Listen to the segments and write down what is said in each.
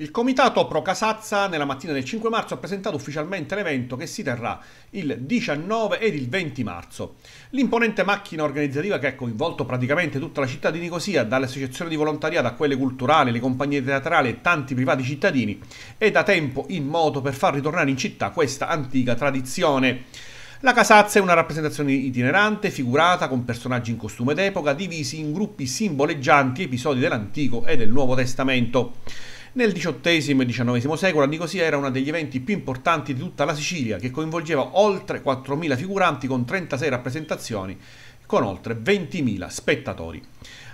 Il Comitato Pro Casazza nella mattina del 5 marzo ha presentato ufficialmente l'evento che si terrà il 19 ed il 20 marzo. L'imponente macchina organizzativa che ha coinvolto praticamente tutta la città di Nicosia, dalle associazioni di volontariato a quelle culturali, le compagnie teatrali e tanti privati cittadini, è da tempo in moto per far ritornare in città questa antica tradizione. La casazza è una rappresentazione itinerante, figurata, con personaggi in costume d'epoca, divisi in gruppi simboleggianti episodi dell'Antico e del Nuovo Testamento. Nel XVIII e XIX secolo la Nicosia era uno degli eventi più importanti di tutta la Sicilia, che coinvolgeva oltre 4.000 figuranti con 36 rappresentazioni con oltre 20.000 spettatori.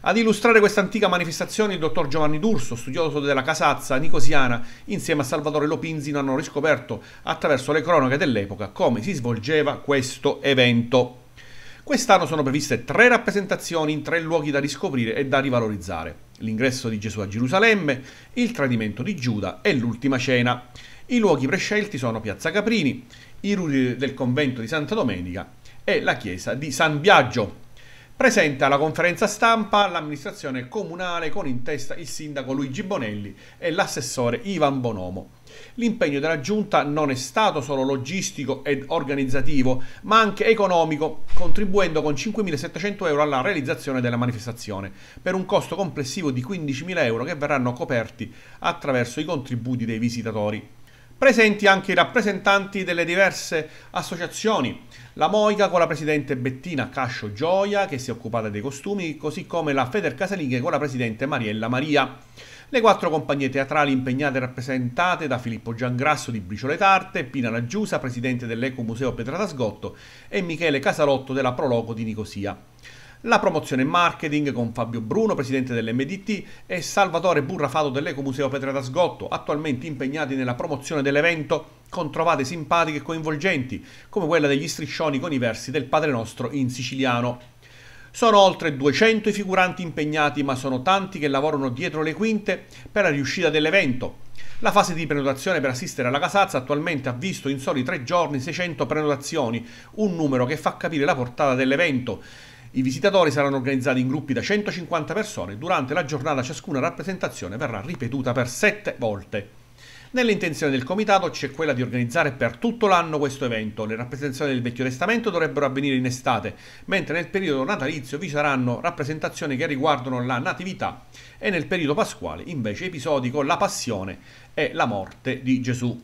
Ad illustrare questa antica manifestazione il dottor Giovanni D'Urso, studioso della casazza nicosiana, insieme a Salvatore Lopinzino hanno riscoperto attraverso le cronache dell'epoca come si svolgeva questo evento. Quest'anno sono previste tre rappresentazioni in tre luoghi da riscoprire e da rivalorizzare l'ingresso di Gesù a Gerusalemme, il tradimento di Giuda e l'ultima cena. I luoghi prescelti sono Piazza Caprini, i rudi del convento di Santa Domenica e la chiesa di San Biagio. Presenta la conferenza stampa l'amministrazione comunale con in testa il sindaco Luigi Bonelli e l'assessore Ivan Bonomo. L'impegno della giunta non è stato solo logistico ed organizzativo, ma anche economico, contribuendo con 5.700 euro alla realizzazione della manifestazione, per un costo complessivo di 15.000 euro che verranno coperti attraverso i contributi dei visitatori. Presenti anche i rappresentanti delle diverse associazioni, la Moica con la presidente Bettina Cascio Gioia che si è occupata dei costumi, così come la Feder Casalinghe con la presidente Mariella Maria. Le quattro compagnie teatrali impegnate e rappresentate da Filippo Giangrasso di Briciole Tarte, Pina Raggiusa, presidente dell'Ecomuseo Petratasgotto e Michele Casalotto della Proloco di Nicosia. La promozione e marketing con Fabio Bruno, presidente dell'MDT, e Salvatore Burrafato dell'Ecomuseo Petra da Sgotto, attualmente impegnati nella promozione dell'evento con trovate simpatiche e coinvolgenti, come quella degli striscioni con i versi del Padre Nostro in siciliano. Sono oltre 200 i figuranti impegnati, ma sono tanti che lavorano dietro le quinte per la riuscita dell'evento. La fase di prenotazione per assistere alla casazza attualmente ha visto in soli tre giorni 600 prenotazioni, un numero che fa capire la portata dell'evento. I visitatori saranno organizzati in gruppi da 150 persone. Durante la giornata ciascuna rappresentazione verrà ripetuta per 7 volte. Nell'intenzione del comitato c'è quella di organizzare per tutto l'anno questo evento. Le rappresentazioni del Vecchio Testamento dovrebbero avvenire in estate, mentre nel periodo natalizio vi saranno rappresentazioni che riguardano la Natività e nel periodo pasquale invece episodi con la Passione e la morte di Gesù.